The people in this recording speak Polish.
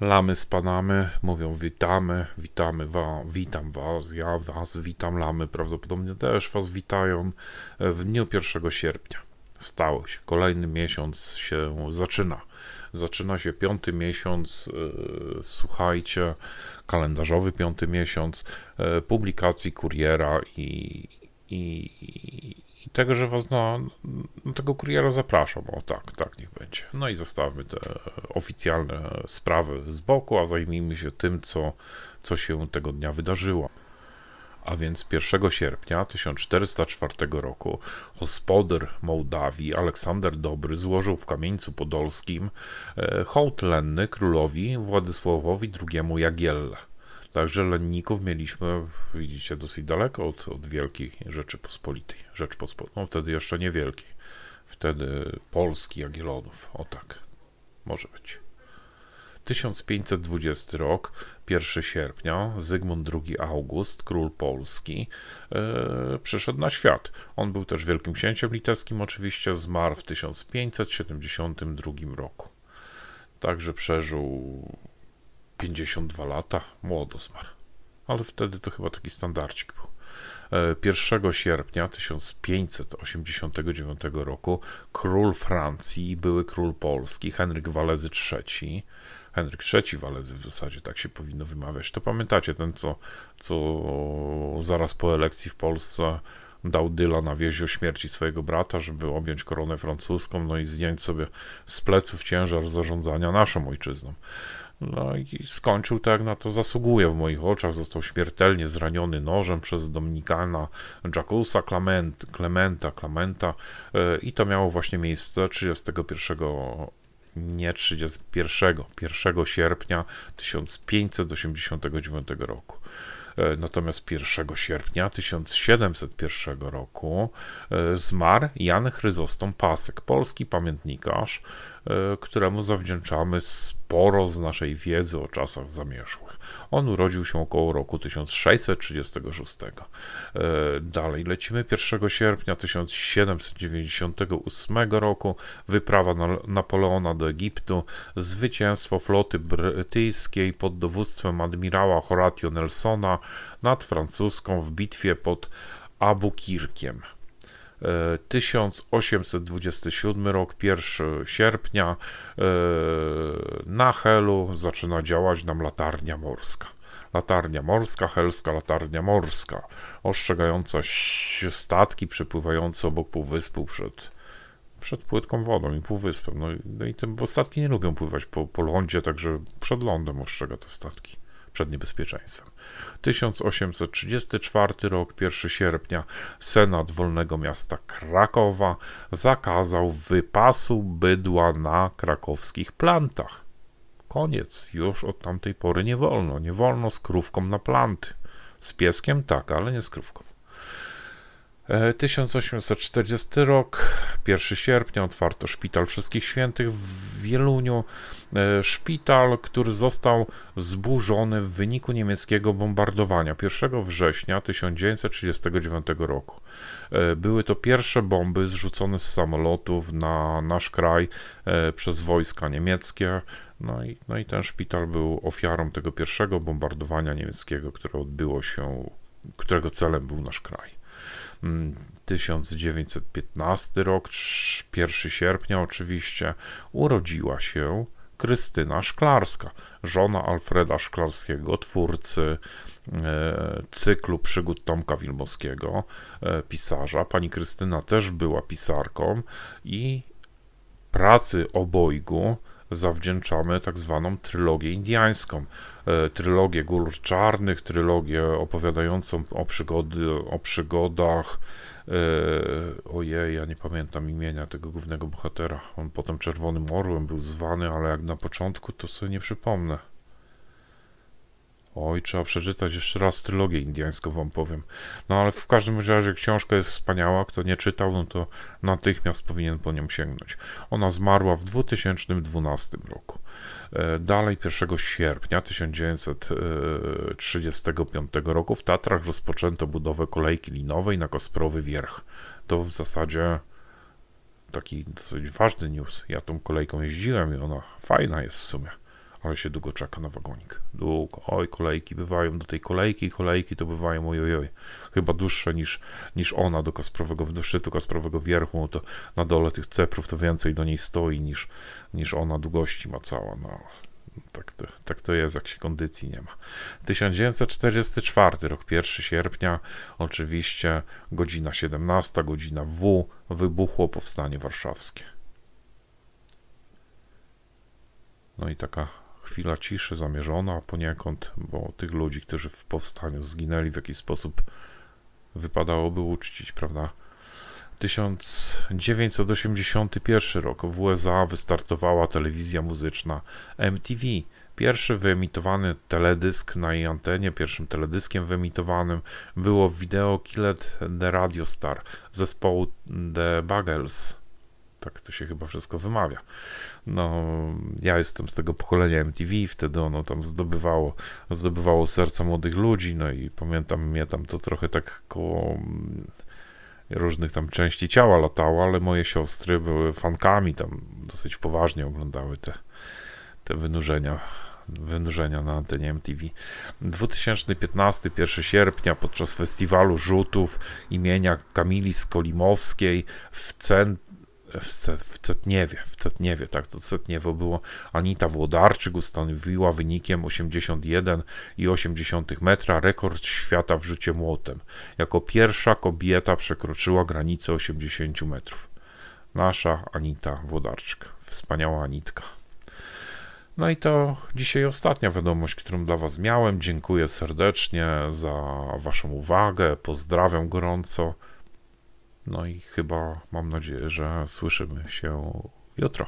Lamy z Panamy mówią witamy, witamy wa, witam was, ja was witam, lamy prawdopodobnie też was witają w dniu 1 sierpnia. Stało się, kolejny miesiąc się zaczyna. Zaczyna się piąty miesiąc, yy, słuchajcie, kalendarzowy piąty miesiąc yy, publikacji kuriera i, i, i tego, że was na, na, tego kuriera zapraszam. O tak, tak. No i zostawmy te oficjalne sprawy z boku, a zajmijmy się tym, co, co się tego dnia wydarzyło. A więc 1 sierpnia 1404 roku gospodar Mołdawii Aleksander Dobry złożył w kamieńcu podolskim e, hołd lenny królowi Władysławowi II Jagielle. Także lenników mieliśmy, widzicie, dosyć daleko od, od Wielkiej Rzeczypospolitej. Rzeczpospo... No wtedy jeszcze niewielkiej wtedy Polski Jagiellonów. O tak, może być. 1520 rok, 1 sierpnia, Zygmunt II August, król Polski, yy, przyszedł na świat. On był też wielkim księciem litewskim, oczywiście zmarł w 1572 roku. Także przeżył 52 lata, młodo zmarł. Ale wtedy to chyba taki standardzik był. 1 e, sierpnia 1589 roku król Francji i były król Polski Henryk Walezy III Henryk III Walezy w zasadzie tak się powinno wymawiać. To pamiętacie ten, co, co zaraz po elekcji w Polsce dał Dyla na wiezie o śmierci swojego brata, żeby objąć koronę francuską, no i zdjąć sobie z pleców ciężar zarządzania naszą ojczyzną. No i skończył tak jak no na to zasługuje w moich oczach. Został śmiertelnie zraniony nożem przez Dominikana Jacusa Clement, Clementa, Clementa e, i to miało właśnie miejsce 31 nie 31, 1 sierpnia 1589 roku. E, natomiast 1 sierpnia 1701 roku e, zmarł Jan Chryzostom Pasek, polski pamiętnikarz, e, któremu zawdzięczamy sporo z naszej wiedzy o czasach zamierzchłych. On urodził się około roku 1636. E, dalej lecimy 1 sierpnia 1798 roku. Wyprawa Napoleona do Egiptu, zwycięstwo floty brytyjskiej pod dowództwem admirała Horatio Nelsona nad francuską w bitwie pod Abukirkiem. 1827 rok, 1 sierpnia, e, na Helu zaczyna działać nam latarnia morska. Latarnia morska, helska latarnia morska, ostrzegająca statki przepływające obok półwyspu przed, przed płytką wodą i półwyspem. No i, no i bo statki nie lubią pływać po, po lądzie, także przed lądem ostrzega te statki przed niebezpieczeństwem. 1834 rok, 1 sierpnia, Senat Wolnego Miasta Krakowa zakazał wypasu bydła na krakowskich plantach. Koniec, już od tamtej pory nie wolno. Nie wolno z krówką na planty. Z pieskiem tak, ale nie z krówką. 1840 e, rok, 1 sierpnia otwarto Szpital Wszystkich Świętych w Wieluniu. E, szpital, który został zburzony w wyniku niemieckiego bombardowania 1 września 1939 roku. E, były to pierwsze bomby zrzucone z samolotów na nasz kraj przez wojska niemieckie. No i, no i ten szpital był ofiarą tego pierwszego bombardowania niemieckiego, które odbyło się, którego celem był nasz kraj. 1915 mm, rok, 1 sierpnia oczywiście, urodziła się Krystyna Szklarska, żona Alfreda Szklarskiego, twórcy e, cyklu przygód Tomka Wilmowskiego, e, pisarza. Pani Krystyna też była pisarką i pracy obojgu zawdzięczamy tak zwaną trylogię indiańską. E, trylogię gór czarnych, trylogię opowiadającą o, przygody, o przygodach. E, ojej, ja nie pamiętam imienia tego głównego bohatera. On potem Czerwonym Orłem był zwany, ale jak na początku, to sobie nie przypomnę. Oj, trzeba przeczytać jeszcze raz trylogię indyjską, wam powiem. No ale w każdym razie książka jest wspaniała. Kto nie czytał, no to natychmiast powinien po nią sięgnąć. Ona zmarła w 2012 roku. E, dalej 1 sierpnia 1935 e, roku w Tatrach rozpoczęto budowę kolejki linowej na Kosprowy Wierch. To w zasadzie taki dosyć ważny news. Ja tą kolejką jeździłem i ona fajna jest w sumie ale się długo czeka na wagonik. Długo, oj, kolejki bywają do tej kolejki, kolejki to bywają, ojojoj, oj, chyba dłuższe niż, niż ona do Kasprowego, do szczytu Kasprowego Wierchu, no to na dole tych ceprów to więcej do niej stoi niż, niż ona długości ma cała, no. Tak to, tak to jest, jak się kondycji nie ma. 1944 rok, 1 sierpnia, oczywiście godzina 17, godzina W, wybuchło powstanie warszawskie. No i taka chwila ciszy zamierzona poniekąd, bo tych ludzi, którzy w powstaniu zginęli w jakiś sposób wypadałoby uczcić, prawda? 1981 rok w USA wystartowała telewizja muzyczna MTV. Pierwszy wyemitowany teledysk na jej antenie, pierwszym teledyskiem wyemitowanym było wideo Killet the Radio Star zespołu The Buggles tak to się chyba wszystko wymawia. No, ja jestem z tego pokolenia MTV, wtedy ono tam zdobywało, zdobywało serca młodych ludzi, no i pamiętam mnie tam to trochę tak koło mm, różnych tam części ciała latało, ale moje siostry były fankami, tam dosyć poważnie oglądały te, te wynurzenia wynurzenia na antenie MTV. 2015, 1 sierpnia, podczas festiwalu rzutów imienia Kamili Skolimowskiej w, cent w Cetniewie, w Cetniewie, tak, to Cetniewo było. Anita Włodarczyk ustanowiła wynikiem 81,8 metra rekord świata w życiu młotem. Jako pierwsza kobieta przekroczyła granicę 80 metrów. Nasza Anita Włodarczyk. Wspaniała Anitka. No i to dzisiaj ostatnia wiadomość, którą dla Was miałem. Dziękuję serdecznie za Waszą uwagę. Pozdrawiam gorąco. No i chyba mam nadzieję, że słyszymy się jutro.